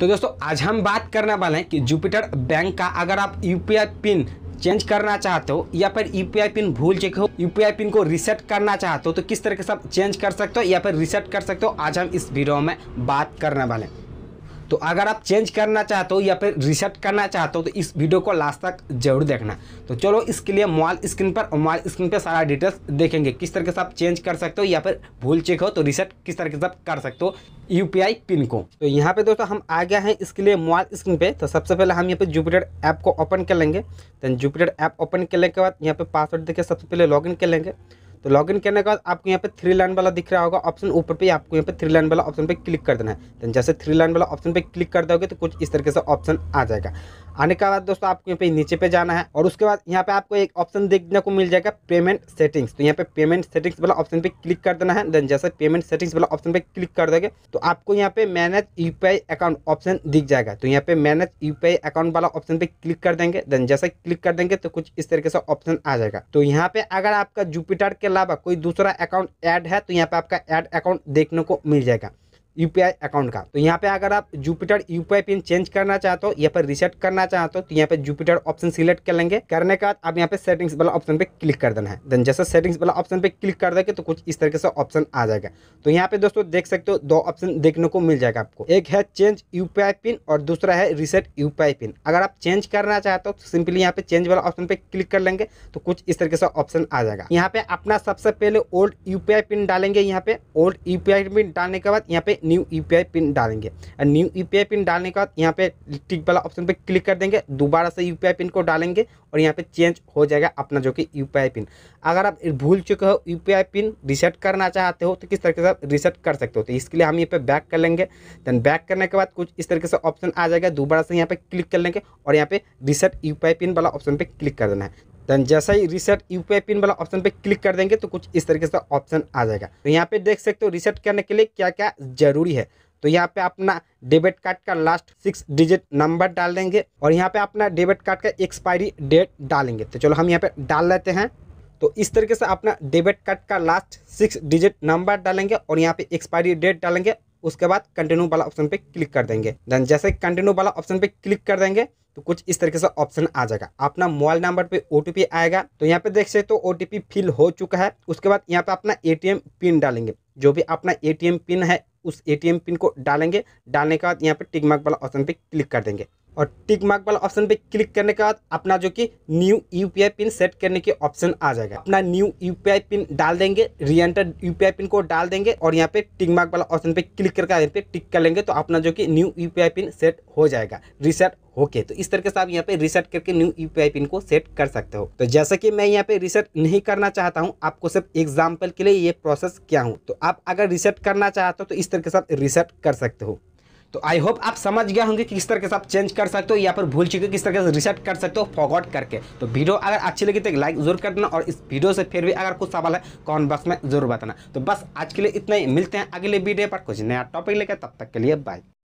तो दोस्तों आज हम बात करने वाले हैं कि जुपिटर बैंक का अगर आप यूपीआई पिन चेंज करना चाहते हो या फिर यूपीआई पिन भूल चुके हो यूपीआई पिन को रिसेट करना चाहते हो तो किस तरीके से आप चेंज कर सकते हो या फिर रिसेट कर सकते हो आज हम इस वीडियो में बात करने वाले हैं तो अगर आप चेंज करना चाहते हो या फिर रिसेट करना चाहते हो तो इस वीडियो को लास्ट तक जरूर देखना तो चलो इसके लिए मोबाइल स्क्रीन पर मोबाइल स्क्रीन पर सारा डिटेल्स देखेंगे किस तरीके से आप चेंज कर सकते हो या फिर भूल चेक हो तो रिसेट किस तरीके से आप कर सकते हो यू पिन को तो यहाँ पे दोस्तों हम आ गया है इसके लिए मोबाइल स्क्रीन पे तो सबसे पहले हम यहाँ पे जुपिटर ऐप को ओपन कर लेंगे देन जुपिटर ऐप ओपन करने के बाद यहाँ पे पासवर्ड देखे सबसे पहले लॉगिन कर लेंगे तो लॉग इन करने के बाद आपको यहाँ पे थ्री लाइन वाला दिख रहा होगा ऑप्शन ऊपर पे आपको यहाँ पे थ्री लाइन वाला ऑप्शन पे क्लिक कर देना है तो जैसे थ्री लाइन वाला ऑप्शन पे क्लिक कर दोगे तो कुछ इस तरीके से ऑप्शन आ जाएगा आने के बाद दोस्तों आपको यहाँ पे नीचे पे जाना है और उसके बाद यहाँ पे आपको एक ऑप्शन देखने को मिल जाएगा पेमेंट सेटिंग्स तो यहाँ पे पेमेंट सेटिंग्स वाला ऑप्शन पे क्लिक कर देना है देन जैसे पेमेंट सेटिंग्स वाला ऑप्शन पे क्लिक कर देंगे तो आपको यहाँ पे मैनेज यूपीआई अकाउंट ऑप्शन दिख जाएगा तो यहाँ पे मैनेज यूपीआई अकाउंट वाला ऑप्शन पे क्लिक कर देंगे देन जैसे क्लिक कर देंगे तो कुछ इस तरीके से ऑप्शन आ जाएगा तो यहाँ पे अगर आपका जुपिटर के अलावा कोई दूसरा अकाउंट एड है तो यहाँ पे आपका एड अकाउंट देखने को मिल जाएगा यूपीआई अकाउंट का तो यहाँ पे अगर आप जुपिटर यूपीआई पिन चेंज करना चाहते हो यहाँ पे रिसेट करना चाहते हो तो यहाँ पे जुपिटर ऑप्शन सिलेक्ट कर लेंगे करने के बाद आप यहाँ पे सेटिंग्स वाला ऑप्शन पे क्लिक कर देना है देन जैसे सेटिंग्स वाला ऑप्शन पे क्लिक कर देंगे तो कुछ इस तरीके से ऑप्शन आ जाएगा तो यहाँ पे दोस्तों देख सकते हो दो ऑप्शन देखने को मिल जाएगा आपको एक है चेंज यूपीआई पिन और दूसरा है रिसेट यूपीआई पिन अगर आप चेंज करना चाहते हो तो सिंपली यहाँ पे चेंज वाला ऑप्शन पे क्लिक कर लेंगे तो कुछ इस तरीके से ऑप्शन आ जाएगा यहाँ पे अपना सबसे पहले ओल्ड यू पिन डालेंगे यहाँ पे ओल्ड यू पिन डालने के बाद यहाँ पे न्यू यू पिन डालेंगे न्यू यू पिन डालने के बाद यहाँ पे टिक वाला ऑप्शन पे क्लिक कर देंगे दोबारा से यू e पिन को डालेंगे और यहाँ पे चेंज हो जाएगा अपना जो कि यू e पिन अगर आप भूल चुके हो यू पिन रिसेट करना चाहते हो तो किस तरीके से रिसेट कर सकते हो तो इसके लिए हम यहाँ पे बैक कर लेंगे देन बैक करने के बाद कुछ इस तरीके से ऑप्शन आ जाएगा दोबारा से यहाँ पे क्लिक कर लेंगे और यहाँ पे रिसेट यू पिन वाला ऑप्शन पर क्लिक कर देना है देन जैसा ही रिसेट यूपीआई पिन वाला ऑप्शन पे क्लिक कर देंगे तो कुछ इस तरीके से ऑप्शन आ जाएगा तो यहाँ पे देख सकते हो रिसेट करने के लिए क्या क्या जरूरी है तो यहाँ पे अपना डेबिट कार्ड का लास्ट सिक्स डिजिट नंबर डाल देंगे और यहाँ पे अपना डेबिट कार्ड का एक्सपायरी डेट डालेंगे तो चलो हम यहाँ पे डाल लेते हैं तो इस तरीके से अपना डेबिट कार्ड का लास्ट सिक्स डिजिट नंबर डालेंगे और यहाँ पे एक्सपायरी डेट डालेंगे उसके बाद कंटिन्यू वाला ऑप्शन पे क्लिक कर देंगे देन जैसे कंटिन्यू वाला ऑप्शन पे क्लिक कर देंगे तो कुछ इस तरीके से ऑप्शन आ जाएगा अपना मोबाइल नंबर पे ओ आएगा तो यहाँ पे देख सकते तो ओ फिल हो चुका है उसके बाद यहाँ पे अपना ए पिन डालेंगे जो भी अपना ए पिन है उस ए पिन को डालेंगे डालने के बाद यहाँ पे टिकमार्क वाला ऑप्शन पे क्लिक कर देंगे और टिक मार्क वाला ऑप्शन पे क्लिक करने के बाद अपना जो कि न्यू यूपीआई पिन सेट करने के ऑप्शन आ जाएगा अपना न्यू यूपीआई पिन डाल देंगे रीएंटर यूपीआई पिन को डाल देंगे और यहाँ पे टिक मार्क वाला ऑप्शन पे क्लिक करके यहाँ पे टिक कर लेंगे तो अपना जो कि न्यू यूपीआई पिन सेट हो जाएगा रिसेट ओके तो इस तरीके से आप यहाँ पे रिसेट करके न्यू यूपीआई पिन को सेट कर सकते हो तो जैसा कि मैं यहाँ पे रिसेट नहीं करना चाहता हूँ आपको सिर्फ एग्जाम्पल के लिए ये प्रोसेस क्या हूँ तो आप अगर रिसेट करना चाहते हो तो इस तरीके से आप रिसेट कर सकते हो तो आई होप आप समझ गए होंगे कि किस तरह से आप चेंज कर सकते हो या फिर भूल चुके किस तरह से रिसेट कर सकते हो फॉगआउट करके तो वीडियो अगर अच्छी लगी तो एक लाइक जरूर कर देना और इस वीडियो से फिर भी अगर कुछ सवाल है कॉमेंट बॉक्स में जरूर बताना तो बस आज के लिए इतना ही मिलते हैं अगले वीडियो पर कुछ नया टॉपिक लेकर तब तक के लिए बाय